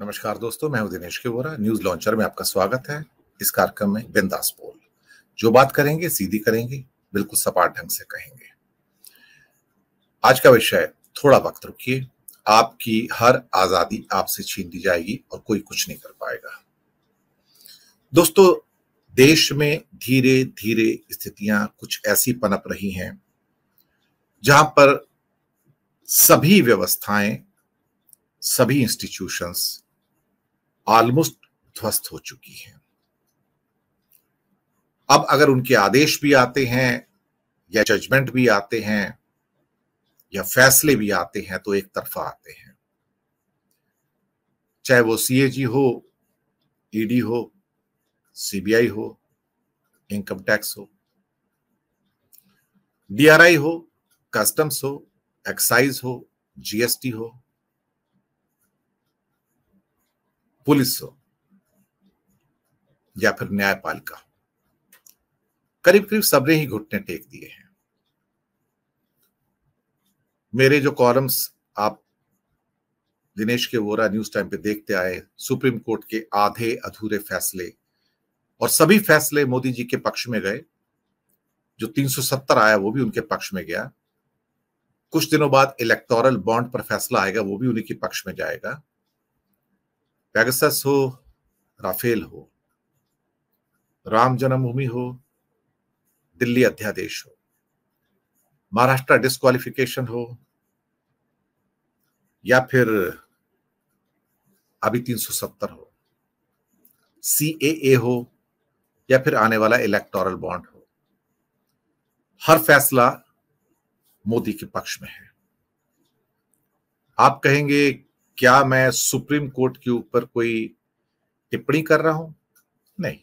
नमस्कार दोस्तों मैं हूं दिनेश के वोरा न्यूज लॉन्चर में आपका स्वागत है इस कार्यक्रम में बिंदास बोल जो बात करेंगे सीधी करेंगे बिल्कुल सपाट ढंग से कहेंगे आज का विषय थोड़ा वक्त रुकिए आपकी हर आजादी आपसे छीन दी जाएगी और कोई कुछ नहीं कर पाएगा दोस्तों देश में धीरे धीरे स्थितियां कुछ ऐसी पनप रही हैं जहां पर सभी व्यवस्थाएं सभी इंस्टीट्यूशंस ऑलमोस्ट ध्वस्त हो चुकी है अब अगर उनके आदेश भी आते हैं या जजमेंट भी आते हैं या फैसले भी आते हैं तो एक तरफा आते हैं चाहे वो सीएजी हो ईडी e हो सीबीआई हो इनकम टैक्स हो डीआरआई हो कस्टम्स हो एक्साइज हो जीएसटी हो पुलिस हो या फिर न्यायपालिका करीब करीब सबने ही घुटने टेक दिए हैं मेरे जो कॉलम्स आप दिनेश के वोरा न्यूज टाइम पे देखते आए सुप्रीम कोर्ट के आधे अधूरे फैसले और सभी फैसले मोदी जी के पक्ष में गए जो 370 आया वो भी उनके पक्ष में गया कुछ दिनों बाद इलेक्टोरल बॉन्ड पर फैसला आएगा वो भी उन्हीं के पक्ष में जाएगा पैगसस हो राफेल हो राम जन्मभूमि हो दिल्ली अध्यादेश हो महाराष्ट्र डिस्कालिफिकेशन हो या फिर अभी 370 हो सी हो या फिर आने वाला इलेक्टोरल बॉन्ड हो हर फैसला मोदी के पक्ष में है आप कहेंगे क्या मैं सुप्रीम कोर्ट के ऊपर कोई टिप्पणी कर रहा हूं नहीं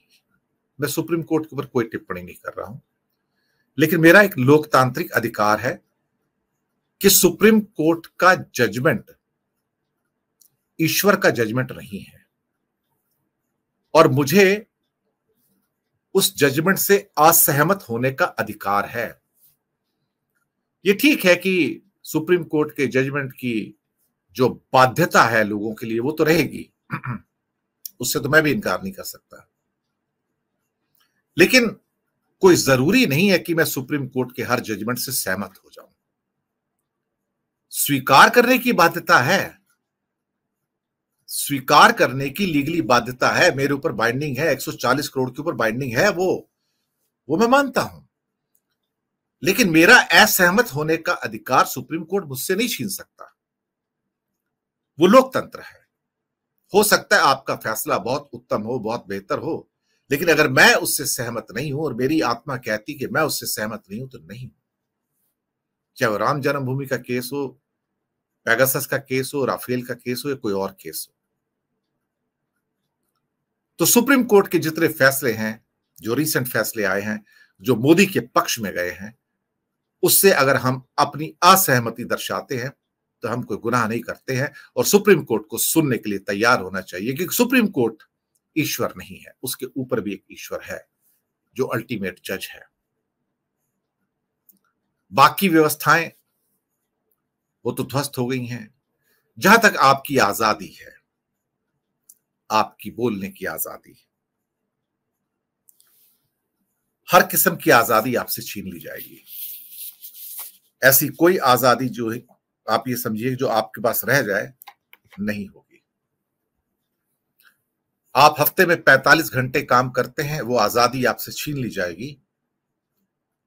मैं सुप्रीम कोर्ट के ऊपर कोई टिप्पणी नहीं कर रहा हूं लेकिन मेरा एक लोकतांत्रिक अधिकार है कि सुप्रीम कोर्ट का जजमेंट ईश्वर का जजमेंट नहीं है और मुझे उस जजमेंट से असहमत होने का अधिकार है ये ठीक है कि सुप्रीम कोर्ट के जजमेंट की जो बाध्यता है लोगों के लिए वो तो रहेगी उससे तो मैं भी इनकार नहीं कर सकता लेकिन कोई जरूरी नहीं है कि मैं सुप्रीम कोर्ट के हर जजमेंट से सहमत हो जाऊं स्वीकार करने की बाध्यता है स्वीकार करने की लीगली बाध्यता है मेरे ऊपर बाइंडिंग है 140 करोड़ के ऊपर बाइंडिंग है वो वो मैं मानता हूं लेकिन मेरा असहमत होने का अधिकार सुप्रीम कोर्ट मुझसे नहीं छीन सकता वो लोकतंत्र है हो सकता है आपका फैसला बहुत उत्तम हो बहुत बेहतर हो लेकिन अगर मैं उससे सहमत नहीं हूं और मेरी आत्मा कहती कि मैं उससे सहमत नहीं हूं तो नहीं चाहे वो राम जन्मभूमि का केस हो पैगसस का केस हो राफेल का केस हो या कोई और केस हो तो सुप्रीम कोर्ट के जितने फैसले हैं जो रिसेंट फैसले आए हैं जो मोदी के पक्ष में गए हैं उससे अगर हम अपनी असहमति दर्शाते हैं तो हम कोई गुनाह नहीं करते हैं और सुप्रीम कोर्ट को सुनने के लिए तैयार होना चाहिए कि सुप्रीम कोर्ट ईश्वर नहीं है उसके ऊपर भी एक ईश्वर है जो अल्टीमेट जज है बाकी व्यवस्थाएं वो तो ध्वस्त हो गई हैं जहां तक आपकी आजादी है आपकी बोलने की आजादी हर किस्म की आजादी आपसे छीन ली जाएगी ऐसी कोई आजादी जो आप ये समझिए जो आपके पास रह जाए नहीं होगी आप हफ्ते में 45 घंटे काम करते हैं वो आजादी आपसे छीन ली जाएगी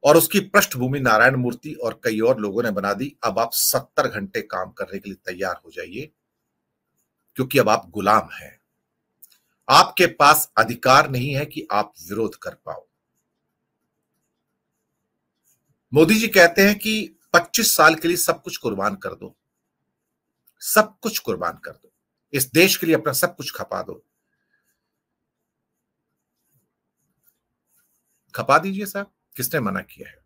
और उसकी पृष्ठभूमि नारायण मूर्ति और कई और लोगों ने बना दी अब आप 70 घंटे काम करने के लिए तैयार हो जाइए क्योंकि अब आप गुलाम हैं आपके पास अधिकार नहीं है कि आप विरोध कर पाओ मोदी जी कहते हैं कि 25 साल के लिए सब कुछ कुर्बान कर दो सब कुछ कुर्बान कर दो इस देश के लिए अपना सब कुछ खपा दो खपा दीजिए साहब किसने मना किया है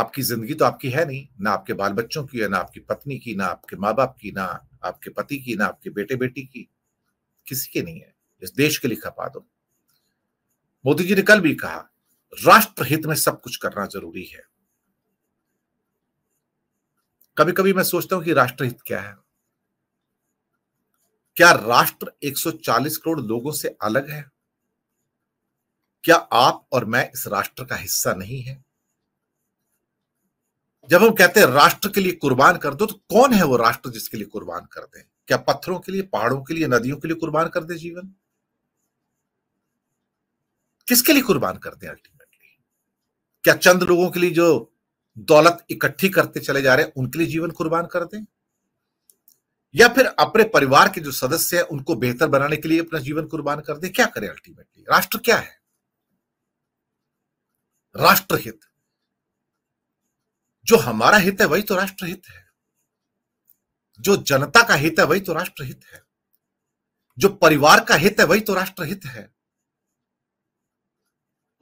आपकी जिंदगी तो आपकी है नहीं ना आपके बाल बच्चों की है ना आपकी पत्नी की ना आपके माँ बाप की ना आपके पति की ना आपके बेटे बेटी की किसी के नहीं है इस देश के लिए खपा दो मोदी जी ने कल भी कहा राष्ट्र हित में सब कुछ करना जरूरी है कभी कभी मैं सोचता हूं कि राष्ट्रहित क्या है क्या राष्ट्र 140 करोड़ लोगों से अलग है क्या आप और मैं इस राष्ट्र का हिस्सा नहीं है जब हम कहते हैं राष्ट्र के लिए कुर्बान कर दो तो कौन है वो राष्ट्र जिसके लिए कुर्बान कर दे क्या पत्थरों के लिए पहाड़ों के लिए नदियों के लिए कुर्बान कर दे जीवन किसके लिए कुर्बान कर दे अल्टीमेटली क्या चंद लोगों के लिए जो दौलत इकट्ठी करते चले जा रहे हैं उनके लिए जीवन कुर्बान कर दें या फिर अपने परिवार के जो सदस्य हैं उनको बेहतर बनाने के लिए अपना जीवन कुर्बान कर दें क्या करें अल्टीमेटली राष्ट्र क्या है राष्ट्रहित जो हमारा हित है वही तो राष्ट्रहित है जो जनता का हित है वही तो राष्ट्रहित है जो परिवार का हित है वही तो राष्ट्रहित है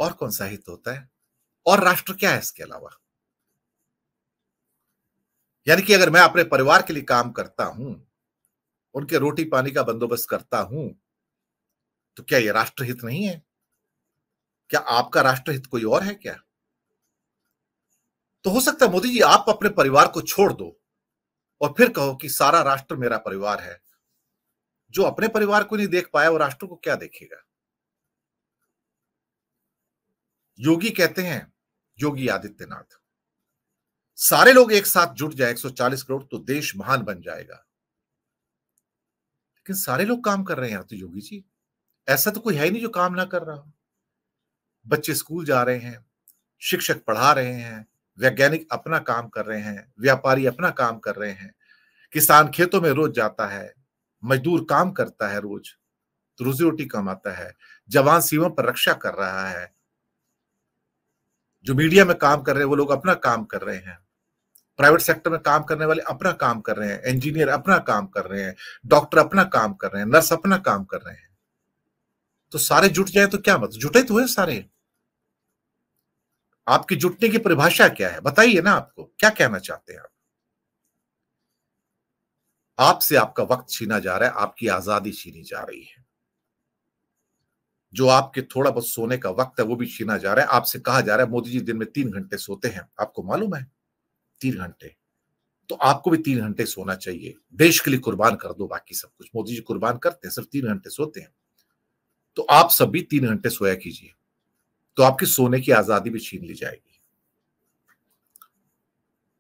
और कौन सा हित होता है और राष्ट्र क्या है इसके अलावा यानी कि अगर मैं अपने परिवार के लिए काम करता हूं उनके रोटी पानी का बंदोबस्त करता हूं तो क्या यह राष्ट्रहित नहीं है क्या आपका राष्ट्रहित कोई और है क्या तो हो सकता है मोदी जी आप अपने परिवार को छोड़ दो और फिर कहो कि सारा राष्ट्र मेरा परिवार है जो अपने परिवार को नहीं देख पाया वो राष्ट्र को क्या देखेगा योगी कहते हैं योगी आदित्यनाथ सारे लोग एक साथ जुट जाए 140 करोड़ तो देश महान बन जाएगा लेकिन सारे लोग काम कर रहे हैं तो योगी जी ऐसा तो कोई है ही नहीं जो काम ना कर रहा हो बच्चे स्कूल जा रहे हैं शिक्षक पढ़ा रहे हैं वैज्ञानिक अपना काम कर रहे हैं व्यापारी अपना काम कर रहे हैं किसान खेतों में रोज जाता है मजदूर काम करता है रोज तो रोजी रोटी कमाता है जवान सीमा पर रक्षा कर रहा है जो मीडिया में काम कर रहे हैं वो लोग अपना काम कर रहे हैं प्राइवेट सेक्टर में काम करने वाले अपना काम कर रहे हैं इंजीनियर अपना काम कर रहे हैं डॉक्टर अपना काम कर रहे हैं नर्स अपना काम कर रहे हैं तो सारे जुट जाए तो क्या मतलब जुटे तो है सारे आपकी जुटने की परिभाषा क्या है बताइए ना आपको क्या कहना चाहते हैं आप आपसे आपका वक्त छीना जा रहा है आपकी आजादी छीनी जा रही है जो आपके थोड़ा बहुत सोने का वक्त है वो भी छीना जा रहा है आपसे कहा जा रहा है मोदी जी दिन में तीन घंटे सोते हैं आपको मालूम है तीन घंटे तो आपको भी तीन घंटे सोना चाहिए देश के लिए कुर्बान कर दो बाकी सब कुछ मोदी जी कुर्बान करते हैं सिर्फ तीन घंटे सोते हैं तो आप सब भी तीन घंटे सोया कीजिए तो आपकी सोने की आजादी भी छीन ली जाएगी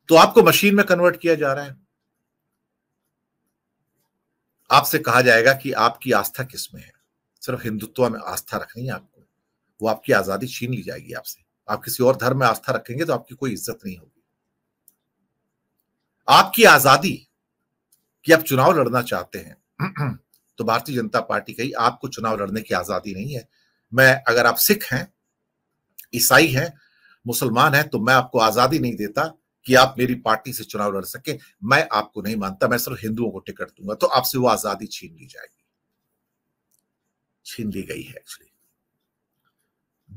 तो आपको मशीन में कन्वर्ट किया जा रहा है आपसे कहा जाएगा कि आपकी आस्था किसमें है सिर्फ हिंदुत्व में आस्था रखनी है आपको वो आपकी आजादी छीन ली जाएगी आपसे आप किसी और धर्म में आस्था रखेंगे तो आपकी कोई इज्जत नहीं होगी आपकी आजादी कि आप चुनाव लड़ना चाहते हैं तो भारतीय जनता पार्टी कही आपको चुनाव लड़ने की आजादी नहीं है मैं अगर आप सिख हैं ईसाई हैं मुसलमान हैं तो मैं आपको आजादी नहीं देता कि आप मेरी पार्टी से चुनाव लड़ सके मैं आपको नहीं मानता मैं सिर्फ हिंदुओं को टिकट दूंगा तो आपसे वो आजादी छीन ली जाएगी छीन ली गई है एक्चुअली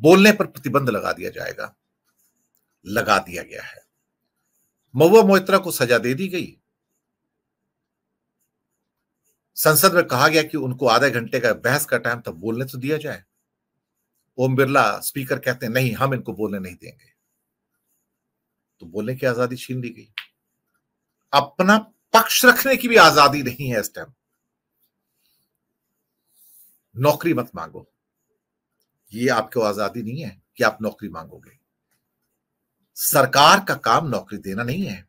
बोलने पर प्रतिबंध लगा दिया जाएगा लगा दिया गया है महुआ मोहित्रा को सजा दे दी गई संसद में कहा गया कि उनको आधे घंटे का बहस का टाइम तब बोलने तो दिया जाए ओम बिरला स्पीकर कहते हैं नहीं हम इनको बोलने नहीं देंगे तो बोलने की आजादी छीन ली गई अपना पक्ष रखने की भी आजादी नहीं है इस टाइम नौकरी मत मांगो ये आपको आजादी नहीं है कि आप नौकरी मांगोगे सरकार का काम नौकरी देना नहीं है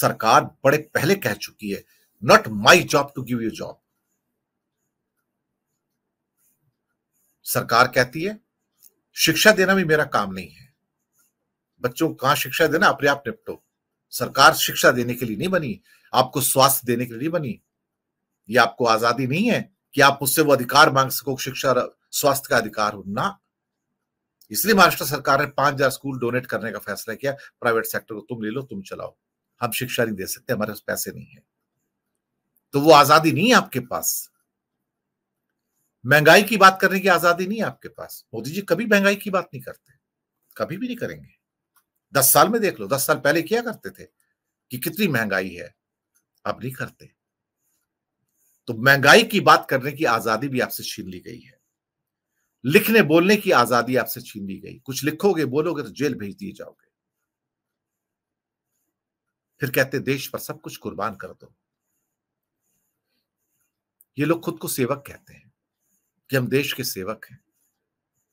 सरकार बड़े पहले कह चुकी है not my job to give you job सरकार कहती है शिक्षा देना भी मेरा काम नहीं है बच्चों को शिक्षा देना अपने आप निपटो सरकार शिक्षा देने के लिए नहीं बनी आपको स्वास्थ्य देने के लिए नहीं बनी ये आपको आजादी नहीं है कि आप मुझसे वो अधिकार मांग सको शिक्षा स्वास्थ्य का अधिकार हो ना इसलिए महाराष्ट्र सरकार ने पांच हजार स्कूल डोनेट करने का फैसला किया प्राइवेट सेक्टर को तुम ले लो तुम चलाओ हम शिक्षा नहीं दे सकते हमारे पास पैसे नहीं है तो वो आजादी नहीं है आपके पास महंगाई की बात करने की आजादी नहीं है आपके पास मोदी जी कभी महंगाई की बात नहीं करते कभी भी नहीं करेंगे दस साल में देख लो दस साल पहले क्या करते थे कि कितनी महंगाई है अब नहीं करते तो महंगाई की बात करने की आजादी भी आपसे छीन ली गई है लिखने बोलने की आजादी आपसे छीन ली गई कुछ लिखोगे बोलोगे तो जेल भेज दिए जाओगे फिर कहते देश पर सब कुछ कुर्बान कर दो ये लोग खुद को सेवक कहते हैं कि हम देश के सेवक हैं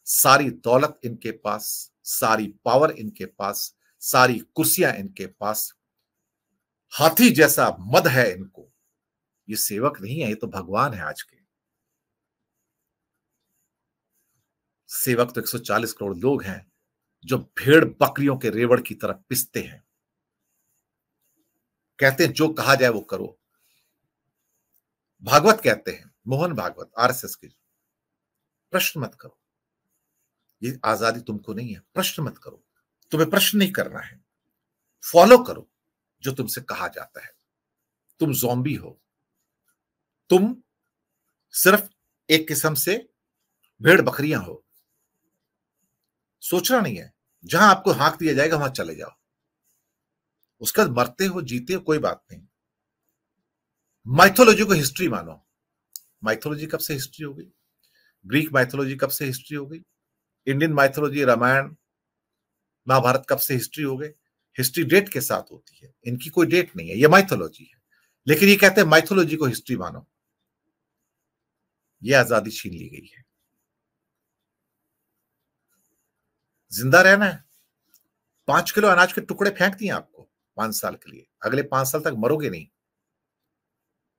सारी दौलत इनके पास सारी पावर इनके पास सारी कुर्सियां इनके पास हाथी जैसा मद है इनको ये सेवक नहीं है ये तो भगवान है आज के सेवक तो 140 करोड़ लोग हैं जो भेड़ बकरियों के रेवड़ की तरह पिसते हैं कहते हैं जो कहा जाए वो करो भागवत कहते हैं मोहन भागवत आरएसएस के प्रश्न मत करो ये आजादी तुमको नहीं है प्रश्न मत करो तुम्हें प्रश्न नहीं करना है फॉलो करो जो तुमसे कहा जाता है तुम जोम्बी हो तुम सिर्फ एक किस्म से भेड़ बकरियां हो सोचना नहीं है जहां आपको हाँक दिया जाएगा वहां चले जाओ उसका मरते हो जीते हो कोई बात नहीं माइथोलॉजी को हिस्ट्री मानो माइथोलॉजी कब से हिस्ट्री हो गई ग्रीक माइथोलॉजी कब से हिस्ट्री हो गई इंडियन माइथोलॉजी रामायण महाभारत कब से हिस्ट्री हो गई हिस्ट्री डेट के साथ होती है इनकी कोई डेट नहीं है ये माइथोलॉजी है लेकिन ये कहते हैं माइथोलॉजी को हिस्ट्री मानो ये आजादी छीन ली गई है जिंदा रहना है पांच किलो अनाज के टुकड़े फेंक दिए आपको पांच साल के लिए अगले पांच साल तक मरोगे नहीं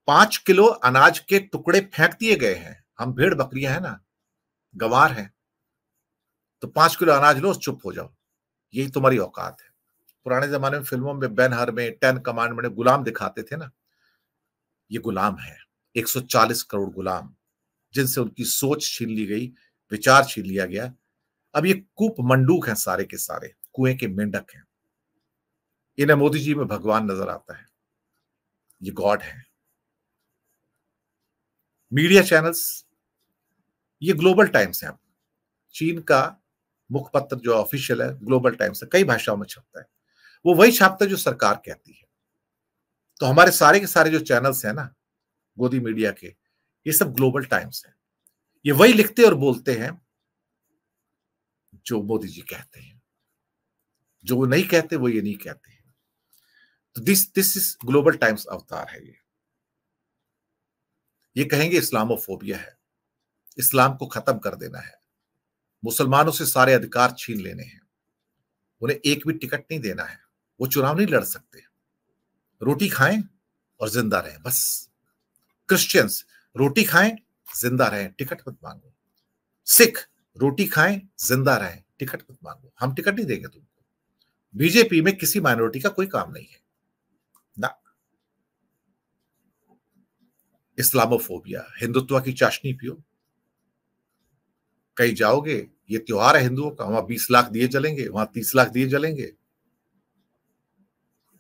पांच किलो अनाज के टुकड़े फेंक दिए गए हैं हम भेड़ बकरियां हैं ना गवार हैं तो पांच किलो अनाज लो चुप हो जाओ यही तुम्हारी औकात है पुराने जमाने में फिल्मों में बेन हर में टेन कमांड में गुलाम दिखाते थे ना ये गुलाम है 140 करोड़ गुलाम जिनसे उनकी सोच छीन ली गई विचार छीन लिया गया अब ये कूप मंडूक हैं सारे के सारे कुएं के मेंढक हैं इन्हें मोदी जी में भगवान नजर आता है ये गॉड है मीडिया चैनल्स ये ग्लोबल टाइम्स है चीन का मुखपत्र जो ऑफिशियल है ग्लोबल टाइम्स है कई भाषाओं में छपता है वो वही छापता है जो सरकार कहती है तो हमारे सारे के सारे जो चैनल्स हैं ना गोदी मीडिया के ये सब ग्लोबल टाइम्स हैं ये वही लिखते और बोलते हैं जो मोदी जी कहते हैं जो वो नहीं कहते वो ये नहीं कहते तो this this is Global Times अवतार है ये ये कहेंगे इस्लामोफोबिया है इस्लाम को खत्म कर देना है मुसलमानों से सारे अधिकार छीन लेने हैं उन्हें एक भी टिकट नहीं देना है वो चुनाव नहीं लड़ सकते रोटी खाएं और जिंदा रहें बस क्रिश्चियंस रोटी खाएं जिंदा रहें टिकट मत मांगो सिख रोटी खाएं जिंदा रहें टिकट मत मांगो हम टिकट नहीं देंगे तुमको बीजेपी में किसी माइनॉरिटी का कोई काम नहीं है ना इस्लामोफोबिया हिंदुत्व की चाशनी पियो कहीं जाओगे ये त्योहार है हिंदुओं का वहां बीस लाख दिए जलेंगे वहां तीस लाख दिए जलेंगे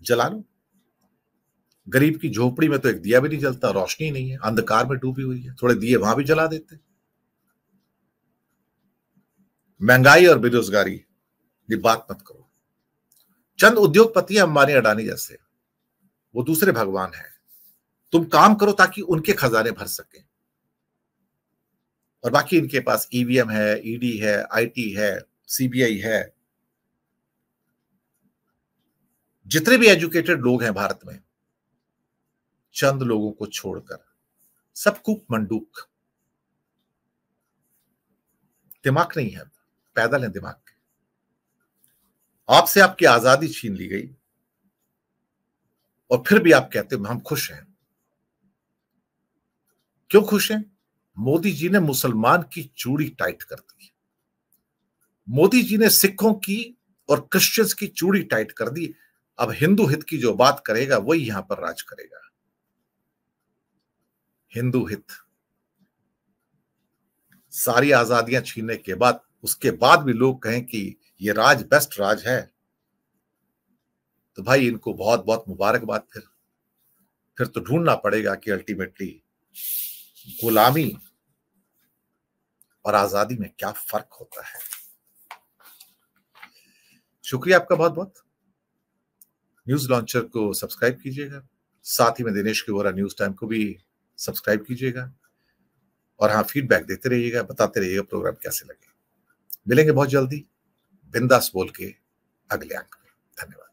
जला लो गरीब की झोपड़ी में तो एक दिया भी नहीं जलता रोशनी नहीं है अंधकार में डूबी हुई है थोड़े दिए वहां भी जला देते हैं महंगाई और बेरोजगारी ये बात मत करो चंद उद्योगपति अंबानी अडानी जैसे वो दूसरे भगवान हैं तुम काम करो ताकि उनके खजाने भर सके और बाकी इनके पास ईवीएम e है ईडी e है आईटी है सीबीआई है जितने भी एजुकेटेड लोग हैं भारत में चंद लोगों को छोड़कर सब कुप मंडूक दिमाग नहीं है पैदल हैं दिमाग के आपसे आपकी आजादी छीन ली गई और फिर भी आप कहते हो हम खुश हैं क्यों खुश हैं मोदी जी ने मुसलमान की चूड़ी टाइट कर दी मोदी जी ने सिखों की और क्रिश्चियंस की चूड़ी टाइट कर दी अब हिंदू हित की जो बात करेगा वही यहां पर राज करेगा हिंदू हित सारी आजादियां छीनने के बाद उसके बाद भी लोग कहें कि ये राज बेस्ट राज है तो भाई इनको बहुत बहुत मुबारकबाद फिर फिर तो ढूंढना पड़ेगा कि अल्टीमेटली गुलामी और आजादी में क्या फर्क होता है शुक्रिया आपका बहुत बहुत न्यूज लॉन्चर को सब्सक्राइब कीजिएगा साथ ही में दिनेश के वोरा न्यूज टाइम को भी सब्सक्राइब कीजिएगा और हाँ फीडबैक देते रहिएगा बताते रहिएगा प्रोग्राम कैसे लगे मिलेंगे बहुत जल्दी बिंदास बोल के अगले अंक में धन्यवाद